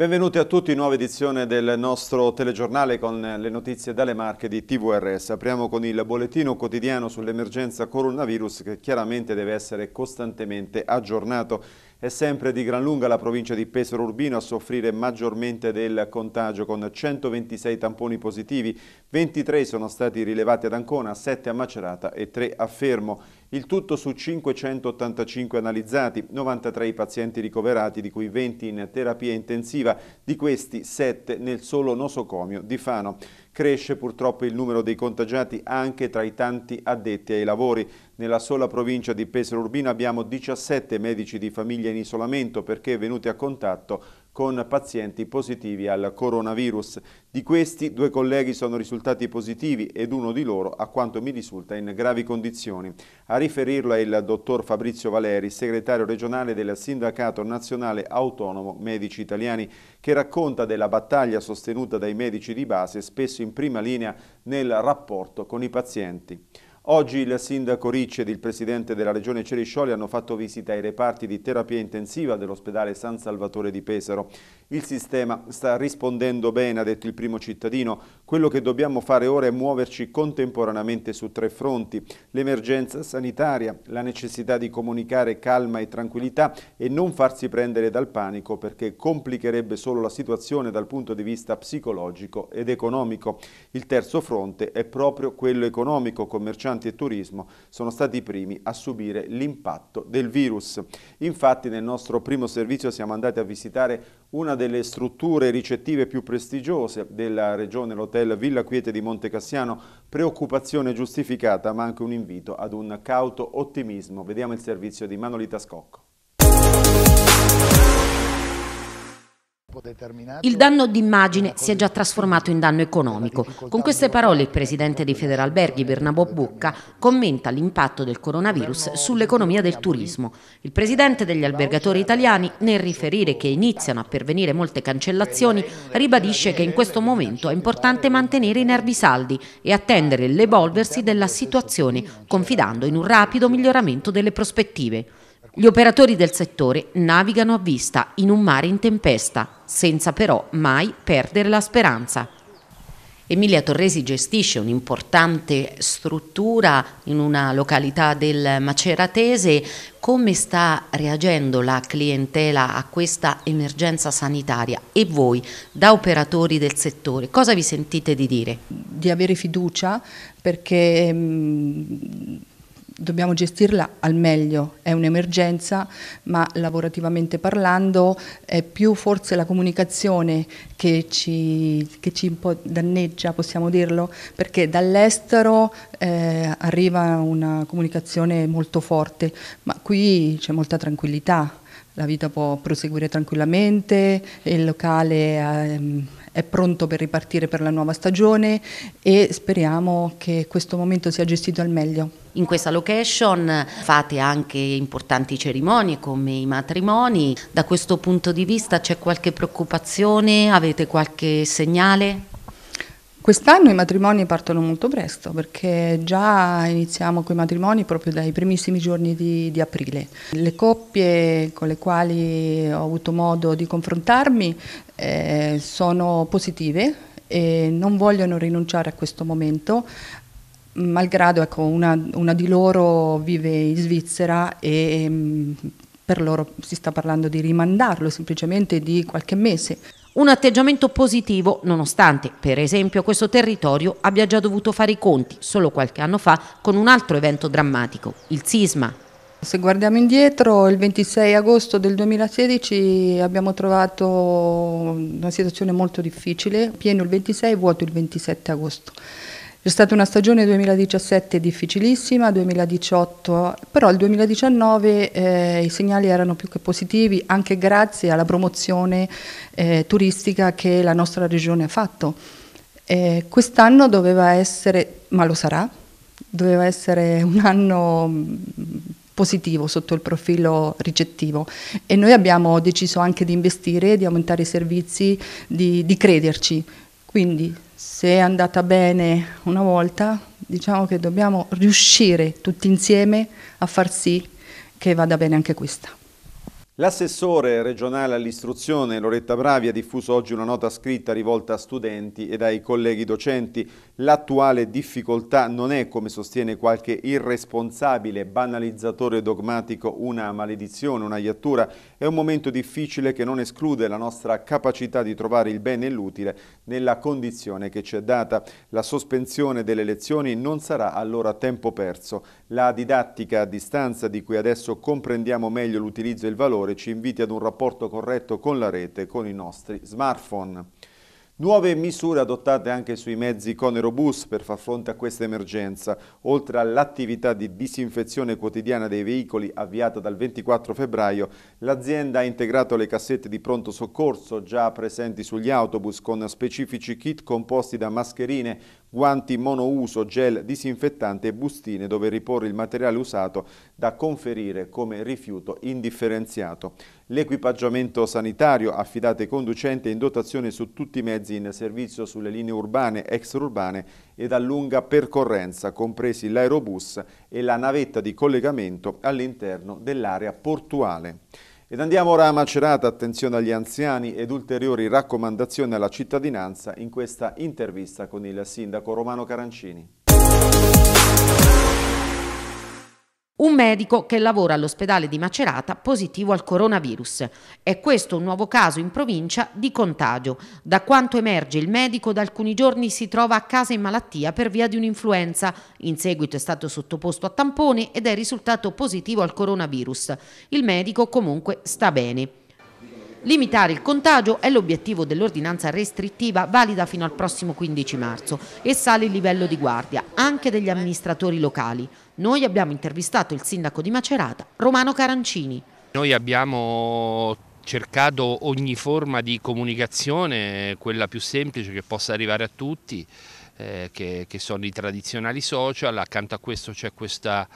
Benvenuti a tutti, nuova edizione del nostro telegiornale con le notizie dalle marche di TVRS. Apriamo con il bollettino quotidiano sull'emergenza coronavirus che chiaramente deve essere costantemente aggiornato. È sempre di gran lunga la provincia di Pesaro Urbino a soffrire maggiormente del contagio con 126 tamponi positivi, 23 sono stati rilevati ad Ancona, 7 a Macerata e 3 a Fermo. Il tutto su 585 analizzati, 93 i pazienti ricoverati, di cui 20 in terapia intensiva, di questi 7 nel solo nosocomio di Fano. Cresce purtroppo il numero dei contagiati anche tra i tanti addetti ai lavori. Nella sola provincia di Pesaro Urbino abbiamo 17 medici di famiglia in isolamento perché venuti a contatto con pazienti positivi al coronavirus. Di questi due colleghi sono risultati positivi ed uno di loro, a quanto mi risulta, in gravi condizioni. A riferirlo è il dottor Fabrizio Valeri, segretario regionale del Sindacato Nazionale Autonomo Medici Italiani, che racconta della battaglia sostenuta dai medici di base, spesso in prima linea nel rapporto con i pazienti. Oggi il sindaco Ricci ed il presidente della regione Ceriscioli hanno fatto visita ai reparti di terapia intensiva dell'ospedale San Salvatore di Pesaro. Il sistema sta rispondendo bene, ha detto il primo cittadino. Quello che dobbiamo fare ora è muoverci contemporaneamente su tre fronti. L'emergenza sanitaria, la necessità di comunicare calma e tranquillità e non farsi prendere dal panico perché complicherebbe solo la situazione dal punto di vista psicologico ed economico. Il terzo fronte è proprio quello economico, commerciante ristoranti e turismo sono stati i primi a subire l'impatto del virus. Infatti nel nostro primo servizio siamo andati a visitare una delle strutture ricettive più prestigiose della regione, l'hotel Villa Quiete di Monte Cassiano, preoccupazione giustificata ma anche un invito ad un cauto ottimismo. Vediamo il servizio di Manolita Scocco. Il danno d'immagine si è già trasformato in danno economico. Con queste parole il presidente di Federalberghi Bernabò Bucca commenta l'impatto del coronavirus sull'economia del turismo. Il presidente degli albergatori italiani, nel riferire che iniziano a pervenire molte cancellazioni, ribadisce che in questo momento è importante mantenere i nervi saldi e attendere l'evolversi della situazione, confidando in un rapido miglioramento delle prospettive. Gli operatori del settore navigano a vista in un mare in tempesta, senza però mai perdere la speranza. Emilia Torresi gestisce un'importante struttura in una località del Maceratese. Come sta reagendo la clientela a questa emergenza sanitaria? E voi, da operatori del settore, cosa vi sentite di dire? Di avere fiducia perché mm, dobbiamo gestirla al meglio, è un'emergenza, ma lavorativamente parlando è più forse la comunicazione che ci, che ci un po' danneggia, possiamo dirlo, perché dall'estero eh, arriva una comunicazione molto forte, ma qui c'è molta tranquillità la vita può proseguire tranquillamente, il locale ehm, è pronto per ripartire per la nuova stagione e speriamo che questo momento sia gestito al meglio. In questa location fate anche importanti cerimonie come i matrimoni, da questo punto di vista c'è qualche preoccupazione, avete qualche segnale? Quest'anno i matrimoni partono molto presto perché già iniziamo con i matrimoni proprio dai primissimi giorni di, di, aprile. Le coppie con le quali ho avuto modo di confrontarmi eh, sono positive e non vogliono rinunciare a questo momento, malgrado ecco, una, una, di loro vive in Svizzera e mm, per loro si sta parlando di rimandarlo semplicemente di qualche mese. Un atteggiamento positivo, nonostante, per esempio, questo territorio abbia già dovuto fare i conti, solo qualche anno fa, con un altro evento drammatico, il sisma. Se guardiamo indietro, il 26 agosto del 2016 abbiamo trovato una situazione molto difficile, pieno il 26, vuoto il 27 agosto. C'è stata una stagione 2017 difficilissima, 2018, però il 2019 eh, i segnali erano più che positivi anche grazie alla promozione eh, turistica che la nostra regione ha fatto. Eh, Quest'anno doveva essere, ma lo sarà, doveva essere un anno mm, positivo sotto il profilo ricettivo e noi abbiamo deciso anche di investire, di aumentare i servizi, di, di crederci. Quindi se è andata bene una volta, diciamo che dobbiamo riuscire tutti insieme a far sì che vada bene anche questa. L'assessore regionale all'istruzione Loretta Bravi ha diffuso oggi una nota scritta rivolta a studenti ed ai colleghi docenti. L'attuale difficoltà non è, come sostiene qualche irresponsabile banalizzatore dogmatico, una maledizione, una iattura. È un momento difficile che non esclude la nostra capacità di trovare il bene e l'utile nella condizione che ci è data. La sospensione delle lezioni non sarà allora tempo perso. La didattica a distanza, di cui adesso comprendiamo meglio l'utilizzo e il valore, Valore ci inviti ad un rapporto corretto con la rete, con i nostri smartphone. Nuove misure adottate anche sui mezzi Conero Bus per far fronte a questa emergenza. Oltre all'attività di disinfezione quotidiana dei veicoli avviata dal 24 febbraio, l'azienda ha integrato le cassette di pronto soccorso già presenti sugli autobus con specifici kit composti da mascherine, guanti monouso, gel disinfettante e bustine dove riporre il materiale usato da conferire come rifiuto indifferenziato. L'equipaggiamento sanitario affidato ai conducenti è in dotazione su tutti i mezzi in servizio sulle linee urbane, extraurbane ed a lunga percorrenza, compresi l'aerobus e la navetta di collegamento all'interno dell'area portuale. Ed andiamo ora a Macerata, attenzione agli anziani ed ulteriori raccomandazioni alla cittadinanza in questa intervista con il sindaco Romano Carancini. un medico che lavora all'ospedale di Macerata positivo al coronavirus. È questo un nuovo caso in provincia di contagio. Da quanto emerge il medico da alcuni giorni si trova a casa in malattia per via di un'influenza. In seguito è stato sottoposto a tampone ed è risultato positivo al coronavirus. Il medico comunque sta bene. Limitare il contagio è l'obiettivo dell'ordinanza restrittiva valida fino al prossimo 15 marzo e sale il livello di guardia anche degli amministratori locali. Noi abbiamo intervistato il sindaco di Macerata, Romano Carancini. Noi abbiamo cercato ogni forma di comunicazione, quella più semplice che possa arrivare a tutti, eh, che, che sono i tradizionali social, accanto a questo c'è questa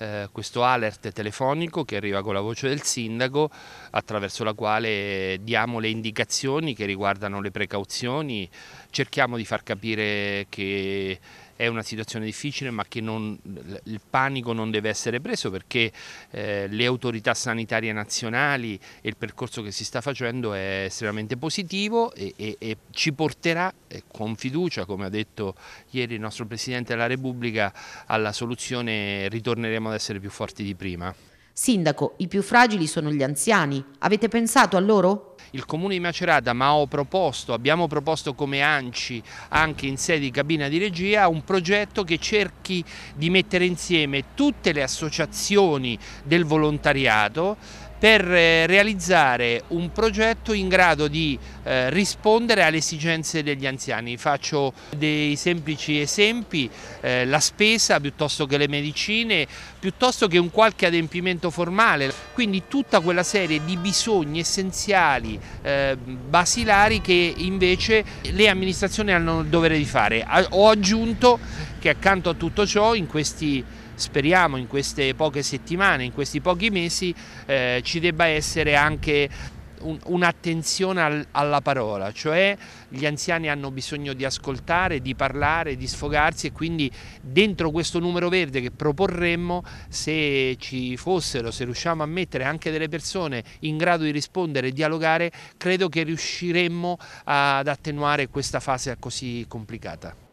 eh, questo alert telefonico che arriva con la voce del sindaco attraverso la quale diamo le indicazioni che riguardano le precauzioni, cerchiamo di far capire che è una situazione difficile ma che non, il panico non deve essere preso perché eh, le autorità sanitarie nazionali e il percorso che si sta facendo è estremamente positivo e, e, e ci porterà eh, con fiducia, come ha detto ieri il nostro Presidente della Repubblica, alla soluzione ritorneremo ad essere più forti di prima. Sindaco, i più fragili sono gli anziani. Avete pensato a loro? il Comune di Macerata, ma ho proposto, abbiamo proposto come ANCI anche in sede di cabina di regia un progetto che cerchi di mettere insieme tutte le associazioni del volontariato per eh, realizzare un progetto in grado di eh, rispondere alle esigenze degli anziani. Faccio dei semplici esempi, eh, la spesa piuttosto che le medicine, piuttosto che un qualche adempimento formale, quindi tutta quella serie di bisogni essenziali, eh, basilari che invece le amministrazioni hanno il dovere di fare. Ho aggiunto che accanto a tutto ciò in questi speriamo in queste poche settimane, in questi pochi mesi eh, ci debba essere anche un'attenzione al, alla parola, cioè gli anziani hanno bisogno di ascoltare, di parlare, di sfogarsi e quindi dentro questo numero verde che proporremmo, se ci fossero, se riusciamo a mettere anche delle persone in grado di rispondere e dialogare, credo che riusciremmo ad attenuare questa fase così complicata.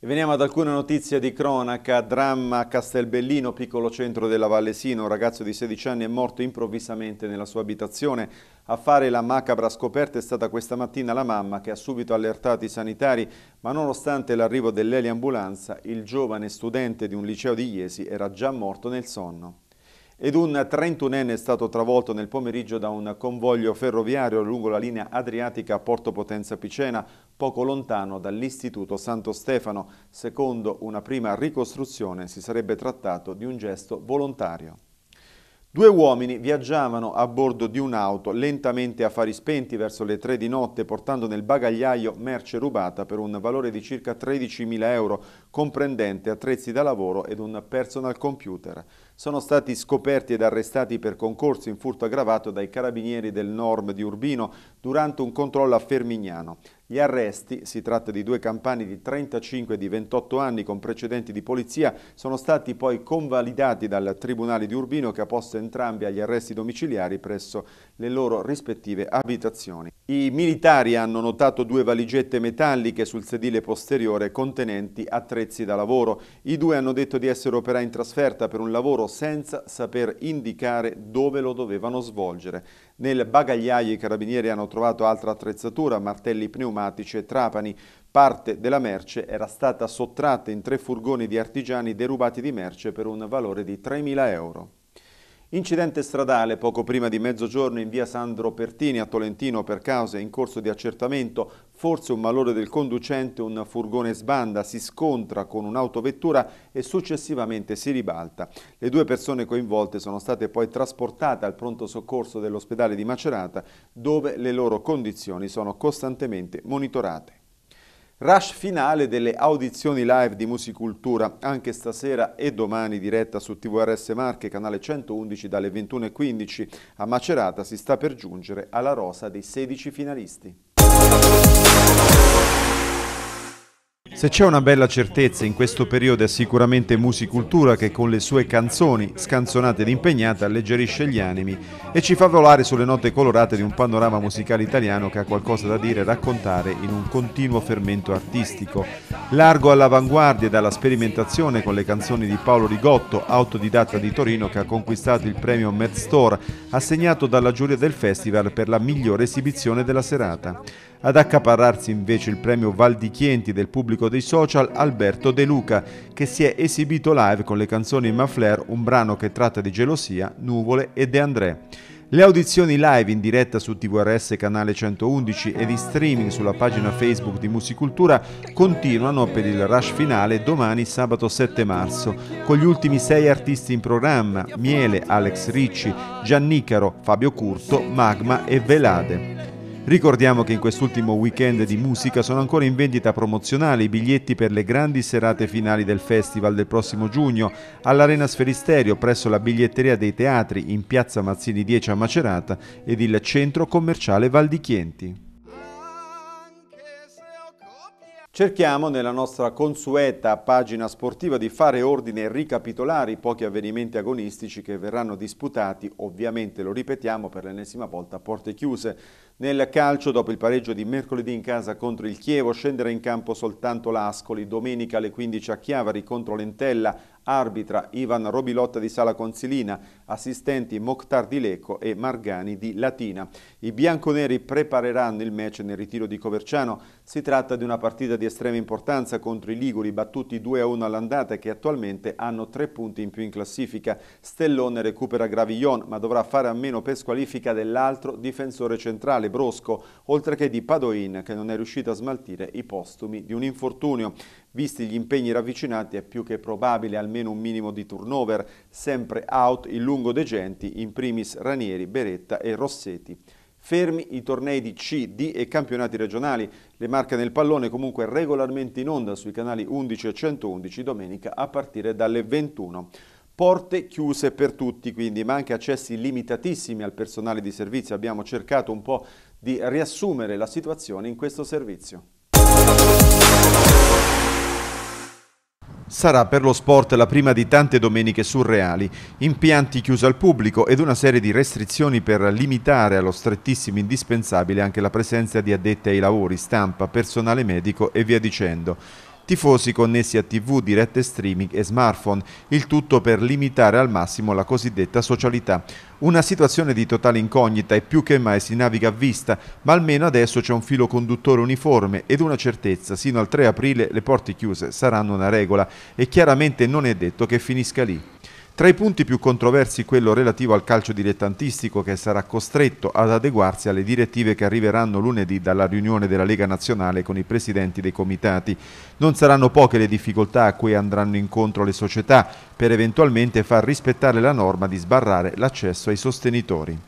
E veniamo ad alcune notizie di cronaca. Dramma a Castelbellino, piccolo centro della Vallesina. Un ragazzo di 16 anni è morto improvvisamente nella sua abitazione. A fare la macabra scoperta è stata questa mattina la mamma che ha subito allertato i sanitari, ma nonostante l'arrivo dell'eliambulanza, il giovane studente di un liceo di Iesi era già morto nel sonno ed un trentunenne è stato travolto nel pomeriggio da un convoglio ferroviario lungo la linea adriatica Porto Potenza Picena, poco lontano dall'Istituto Santo Stefano. Secondo una prima ricostruzione si sarebbe trattato di un gesto volontario. Due uomini viaggiavano a bordo di un'auto lentamente a fari spenti verso le tre di notte portando nel bagagliaio merce rubata per un valore di circa 13.000 euro comprendente attrezzi da lavoro ed un personal computer sono stati scoperti ed arrestati per concorso in furto aggravato dai carabinieri del Norm di Urbino durante un controllo a Fermignano. Gli arresti, si tratta di due campani di 35 e di 28 anni con precedenti di polizia, sono stati poi convalidati dal Tribunale di Urbino che ha posto entrambi agli arresti domiciliari presso le loro rispettive abitazioni. I militari hanno notato due valigette metalliche sul sedile posteriore contenenti attrezzi da lavoro. I due hanno detto di essere operai in trasferta per un lavoro senza saper indicare dove lo dovevano svolgere. Nel bagagliaio i carabinieri hanno trovato altra attrezzatura, martelli pneumatici e trapani. Parte della merce era stata sottratta in tre furgoni di artigiani derubati di merce per un valore di 3.000 euro. Incidente stradale poco prima di mezzogiorno in via Sandro Pertini a Tolentino per cause in corso di accertamento. Forse un malore del conducente, un furgone sbanda, si scontra con un'autovettura e successivamente si ribalta. Le due persone coinvolte sono state poi trasportate al pronto soccorso dell'ospedale di Macerata dove le loro condizioni sono costantemente monitorate. Rush finale delle audizioni live di Musicultura, anche stasera e domani diretta su TVRS Marche, canale 111 dalle 21.15. A Macerata si sta per giungere alla rosa dei 16 finalisti. Se c'è una bella certezza in questo periodo è sicuramente Musicultura che con le sue canzoni, scanzonate ed impegnate, alleggerisce gli animi e ci fa volare sulle note colorate di un panorama musicale italiano che ha qualcosa da dire e raccontare in un continuo fermento artistico. Largo all'avanguardia e dalla sperimentazione con le canzoni di Paolo Rigotto, autodidatta di Torino che ha conquistato il premio Store, assegnato dalla giuria del festival per la migliore esibizione della serata ad accaparrarsi invece il premio Val di Chienti del pubblico dei social Alberto De Luca, che si è esibito live con le canzoni Maflair, un brano che tratta di gelosia, nuvole e De André. Le audizioni live in diretta su TVRS canale 111 ed in streaming sulla pagina Facebook di Musicultura continuano per il rush finale domani sabato 7 marzo, con gli ultimi sei artisti in programma, Miele, Alex Ricci, Giannicaro, Fabio Curto, Magma e Velade. Ricordiamo che in quest'ultimo weekend di musica sono ancora in vendita promozionale i biglietti per le grandi serate finali del festival del prossimo giugno all'Arena Sferisterio presso la biglietteria dei teatri in piazza Mazzini 10 a Macerata ed il centro commerciale Val di Chienti. Cerchiamo nella nostra consueta pagina sportiva di fare ordine e ricapitolare i pochi avvenimenti agonistici che verranno disputati, ovviamente lo ripetiamo per l'ennesima volta a porte chiuse. Nel calcio, dopo il pareggio di mercoledì in casa contro il Chievo, scenderà in campo soltanto l'Ascoli. Domenica alle 15 a Chiavari contro l'Entella, arbitra Ivan Robilotta di Sala Consilina, assistenti Mokhtar di Lecco e Margani di Latina. I bianconeri prepareranno il match nel ritiro di Coverciano. Si tratta di una partita di estrema importanza contro i Liguri, battuti 2-1 all'andata che attualmente hanno tre punti in più in classifica. Stellone recupera Gravillon, ma dovrà fare a meno per squalifica dell'altro difensore centrale Natale Brosco, oltre che di Padoin che non è riuscito a smaltire i postumi di un infortunio. Visti gli impegni ravvicinati è più che probabile almeno un minimo di turnover, sempre out il lungo De Genti, in primis Ranieri, Beretta e Rossetti. Fermi i tornei di C, D e campionati regionali. Le marche nel pallone comunque regolarmente in onda sui canali 11 e 111 domenica a partire dalle 21. Porte chiuse per tutti, quindi, ma anche accessi limitatissimi al personale di servizio. Abbiamo cercato un po' di riassumere la situazione in questo servizio. sarà per lo sport la prima di tante domeniche surreali, impianti chiusi al pubblico ed una serie di restrizioni per limitare allo strettissimo indispensabile anche la presenza di addette ai lavori, stampa, personale medico e via dicendo tifosi connessi a tv, dirette streaming e smartphone, il tutto per limitare al massimo la cosiddetta socialità. Una situazione di totale incognita e più che mai si naviga a vista, ma almeno adesso c'è un filo conduttore uniforme ed una certezza, sino al 3 aprile le porte chiuse saranno una regola e chiaramente non è detto che finisca lì. Tra i punti più controversi quello relativo al calcio dilettantistico che sarà costretto ad adeguarsi alle direttive che arriveranno lunedì dalla riunione della Lega Nazionale con i presidenti dei comitati. Non saranno poche le difficoltà a cui andranno incontro le società per eventualmente far rispettare la norma di sbarrare l'accesso ai sostenitori.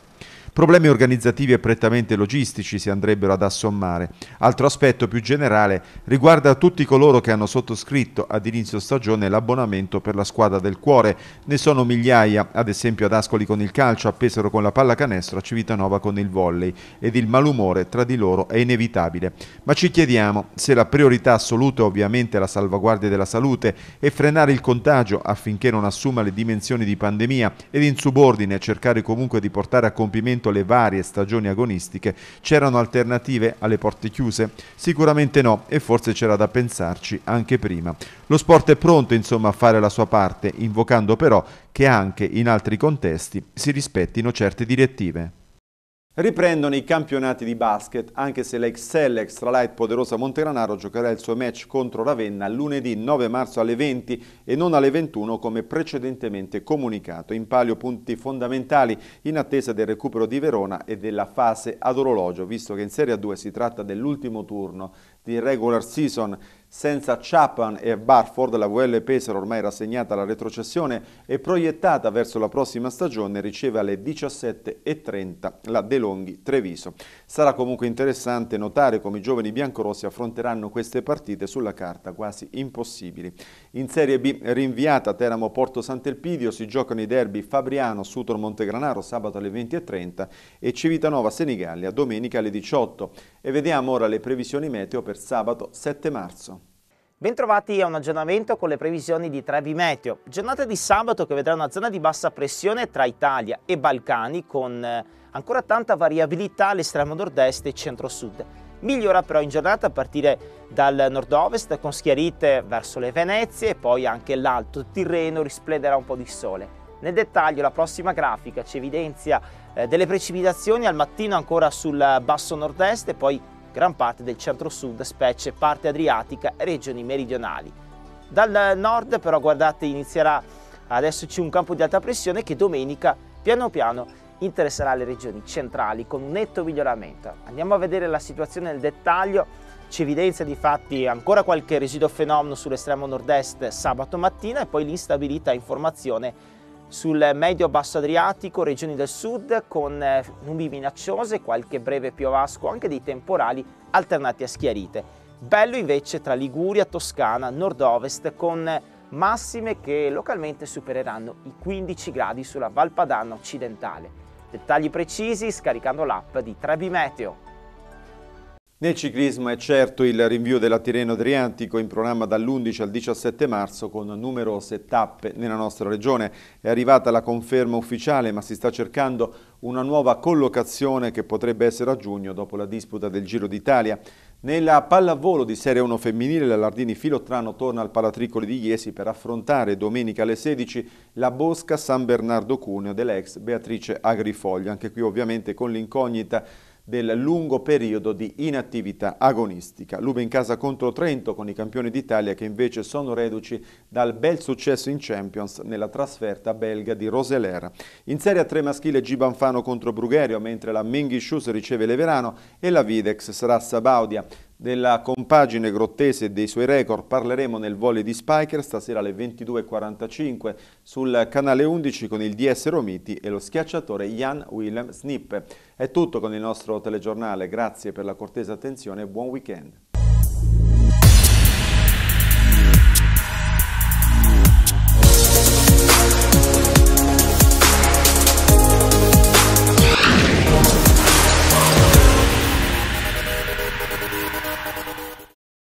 Problemi organizzativi e prettamente logistici si andrebbero ad assommare. Altro aspetto più generale riguarda tutti coloro che hanno sottoscritto ad inizio stagione l'abbonamento per la squadra del cuore. Ne sono migliaia, ad esempio ad Ascoli con il calcio, a Pesaro con la pallacanestro, a Civitanova con il volley ed il malumore tra di loro è inevitabile. Ma ci chiediamo se la priorità assoluta è ovviamente la salvaguardia della salute e frenare il contagio affinché non assuma le dimensioni di pandemia ed in subordine cercare comunque di portare a compimento rispetto alle varie stagioni agonistiche c'erano alternative alle porte chiuse? Sicuramente no e forse c'era da pensarci anche prima. Lo sport è pronto insomma a fare la sua parte, invocando però che anche in altri contesti si rispettino certe direttive. Riprendono i campionati di basket, anche se la l'Excel Extralight Poderosa Montegranaro giocherà il suo match contro Ravenna lunedì 9 marzo alle 20 e non alle 21 come precedentemente comunicato. In palio punti fondamentali in attesa del recupero di Verona e della fase ad orologio, visto che in Serie A2 si tratta dell'ultimo turno di regular season senza Chapman e Barford la VL Pesaro ormai rassegnata alla retrocessione e proiettata verso la prossima stagione riceve alle 17.30 la De Longhi Treviso. Sarà comunque interessante notare come i giovani biancorossi affronteranno queste partite sulla carta quasi impossibili. In Serie B rinviata Teramo Porto Sant'Elpidio si giocano i derby Fabriano Sutor Montegranaro sabato alle 20.30 e Civitanova Senigallia domenica alle 18 e vediamo ora le previsioni meteo per sabato 7 marzo. Bentrovati a un aggiornamento con le previsioni di Trevi Meteo. Giornata di sabato che vedrà una zona di bassa pressione tra Italia e Balcani con eh, ancora tanta variabilità all'estremo nord-est e centro-sud. Migliora però in giornata a partire dal nord-ovest con schiarite verso le Venezie e poi anche l'alto Tirreno risplenderà un po' di sole. Nel dettaglio la prossima grafica ci evidenzia eh, delle precipitazioni al mattino ancora sul basso nord-est e poi gran parte del centro-sud, specie parte adriatica e regioni meridionali. Dal nord però guardate inizierà ad esserci un campo di alta pressione che domenica piano piano interesserà le regioni centrali con un netto miglioramento. Andiamo a vedere la situazione nel dettaglio. Ci evidenzia di fatti ancora qualche residuo fenomeno sull'estremo nord-est sabato mattina e poi l'instabilità in formazione sul medio-basso Adriatico, regioni del sud, con eh, nubi minacciose, qualche breve piovasco, anche dei temporali alternati a schiarite. Bello invece tra Liguria, Toscana, nord-ovest, con massime che localmente supereranno i 15 gradi sulla Valpadana occidentale. Dettagli precisi scaricando l'app di Trebi Meteo. Nel ciclismo è certo il rinvio della Tirreno Adriatico in programma dall'11 al 17 marzo con numerose tappe nella nostra regione. È arrivata la conferma ufficiale ma si sta cercando una nuova collocazione che potrebbe essere a giugno dopo la disputa del Giro d'Italia. Nella pallavolo di Serie 1 femminile la Lardini Filottrano torna al Palatricoli di Iesi per affrontare domenica alle 16 la Bosca San Bernardo Cuneo dell'ex Beatrice Agrifoglio. Anche qui ovviamente con l'incognita del lungo periodo di inattività agonistica. Lube in casa contro Trento con i campioni d'Italia che invece sono reduci dal bel successo in Champions nella trasferta belga di Roselera. In Serie 3 maschile Gibanfano contro Brugherio mentre la Menghi Menghiscius riceve Leverano e la Videx sarà Sabaudia. Della compagine grottese e dei suoi record parleremo nel volley di Spiker stasera alle 22.45 sul canale 11 con il DS Romiti e lo schiacciatore Jan Willem Snip. È tutto con il nostro telegiornale, grazie per la cortesa attenzione e buon weekend.